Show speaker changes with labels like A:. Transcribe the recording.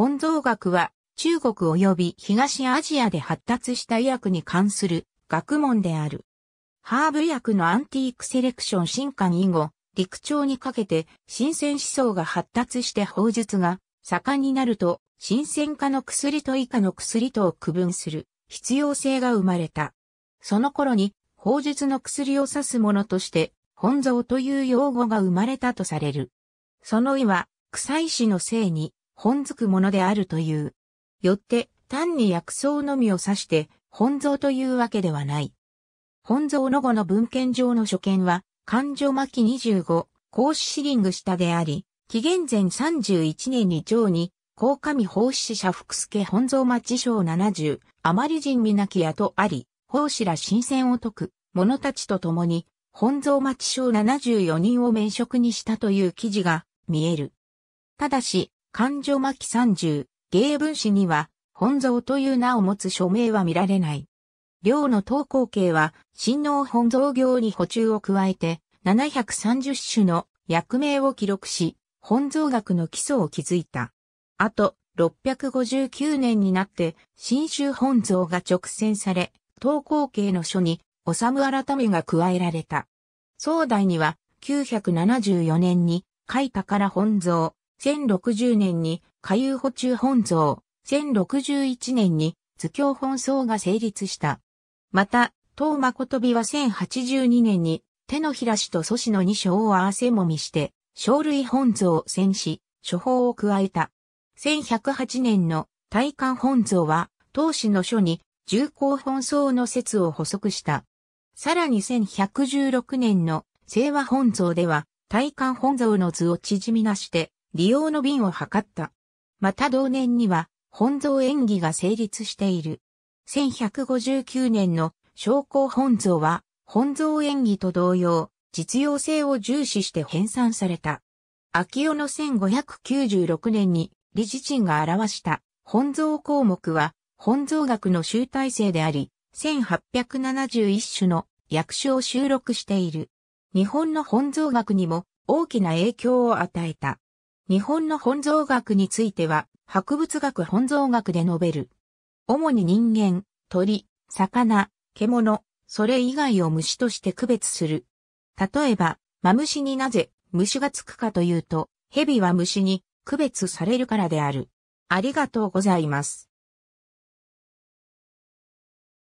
A: 本草学は中国及び東アジアで発達した医薬に関する学問である。ハーブ薬のアンティークセレクション進化以後、陸朝にかけて新鮮思想が発達して法術が盛んになると、新鮮化の薬と以下の薬とを区分する必要性が生まれた。その頃に法術の薬を指すものとして、本草という用語が生まれたとされる。その意は、臭い死のせいに、本づくものであるという。よって、単に薬草のみを指して、本草というわけではない。本草の後の文献上の所見は、勘定巻25、孔子シリング下であり、紀元前31年に上に、高上法師者福助本草町章70、あまり人なきやとあり、法師ら新鮮を解く者たちと共に、本草町章74人を免職にしたという記事が見える。ただし、勘定巻30、芸文史には、本蔵という名を持つ署名は見られない。寮の投稿系は、新能本蔵行に補充を加えて、730種の役名を記録し、本蔵学の基礎を築いた。あと、659年になって、新州本蔵が直線され、投稿系の書に、おさむ改めが加えられた。壮大には、974年に、から本蔵、1060年に下遊補中本草、1061年に図教本草が成立した。また、東誠美は1082年に手のひらしと祖師の二章を合わせもみして、生類本草戦し、処方を加えた。1108年の大観本草は、当氏の書に重厚本草の説を補足した。さらに1116年の清和本草では、大観本草の図を縮みなして、利用の便を図った。また同年には本蔵演技が成立している。1159年の商工本蔵は本蔵演技と同様、実用性を重視して編纂された。秋代の1596年に理事陣が表した本蔵項目は本蔵学の集大成であり、1871種の役所を収録している。日本の本蔵学にも大きな影響を与えた。日本の本草学については、博物学本草学で述べる。主に人間、鳥、魚、獣、それ以外を虫として区別する。例えば、マムシになぜ虫がつくかというと、蛇は虫に区別されるからである。ありがとうございます。